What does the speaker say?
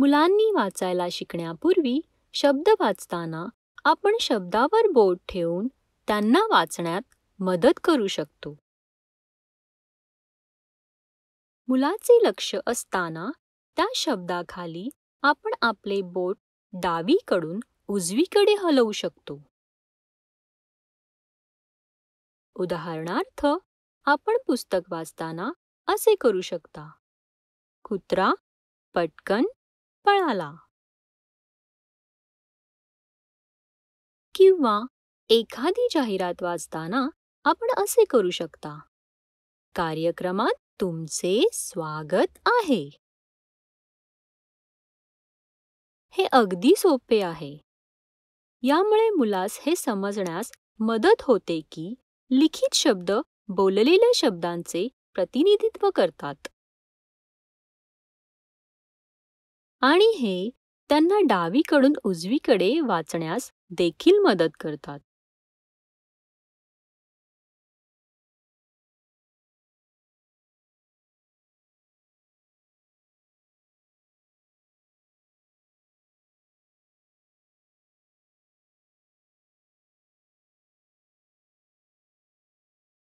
मुलांनी वाचायला शिकण्यापूर्वी शब्द वाचताना आपण शब्दावर बोट ठेवून त्यांना वाचण्यात मदत करू शकतो मुलाचे लक्ष असताना त्या शब्दाखाली आपण आपले बोट डावीकडून उजवीकडे हलवू शकतो उदाहरणार्थ आपण पुस्तक वाचताना असे करू शकता कुत्रा पटकन पळाला किंवा एखादी जाहिरात वाचताना आपण असे करू शकता कार्यक्रमात तुमचे स्वागत आहे हे अगदी सोपे आहे यामुळे मुलास हे समजण्यास मदत होते की लिखित शब्द बोललेल्या शब्दांचे प्रतिनिधित्व करतात आणि हे त्यांना डावीकडून उजवीकडे वाचण्यास देखील मदत करतात